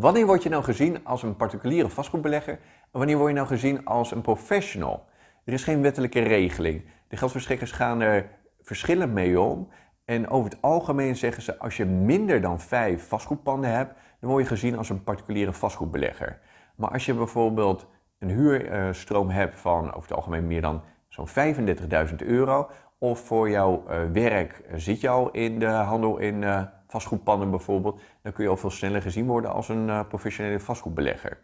Wanneer word je nou gezien als een particuliere vastgoedbelegger en wanneer word je nou gezien als een professional? Er is geen wettelijke regeling. De geldverstrekkers gaan er verschillend mee om. En over het algemeen zeggen ze, als je minder dan vijf vastgoedpanden hebt, dan word je gezien als een particuliere vastgoedbelegger. Maar als je bijvoorbeeld een huurstroom hebt van over het algemeen meer dan zo'n 35.000 euro, of voor jouw eh, werk eh, zit je al in de handel in eh, vastgoedpannen bijvoorbeeld, dan kun je al veel sneller gezien worden als een eh, professionele vastgoedbelegger.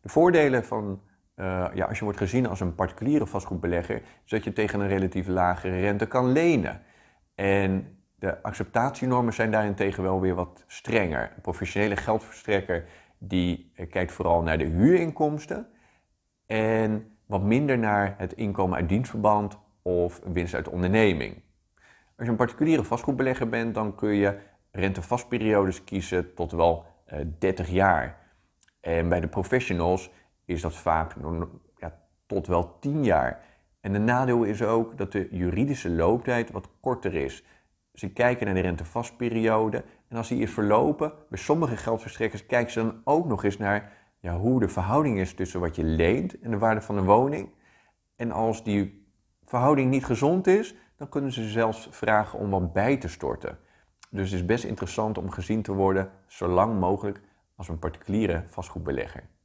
De voordelen van eh, ja, als je wordt gezien als een particuliere vastgoedbelegger, is dat je tegen een relatief lagere rente kan lenen. En de acceptatienormen zijn daarentegen wel weer wat strenger. Een professionele geldverstrekker die eh, kijkt vooral naar de huurinkomsten en wat minder naar het inkomen uit dienstverband of winst uit onderneming. Als je een particuliere vastgoedbelegger bent, dan kun je rentevastperiodes kiezen tot wel 30 eh, jaar. En bij de professionals is dat vaak ja, tot wel 10 jaar. En de nadeel is ook dat de juridische looptijd wat korter is. Ze kijken naar de rentevastperiode en als die is verlopen, bij sommige geldverstrekkers kijken ze dan ook nog eens naar ja, hoe de verhouding is tussen wat je leent en de waarde van een woning. En als die verhouding niet gezond is, dan kunnen ze zelfs vragen om wat bij te storten. Dus het is best interessant om gezien te worden, zo lang mogelijk, als een particuliere vastgoedbelegger.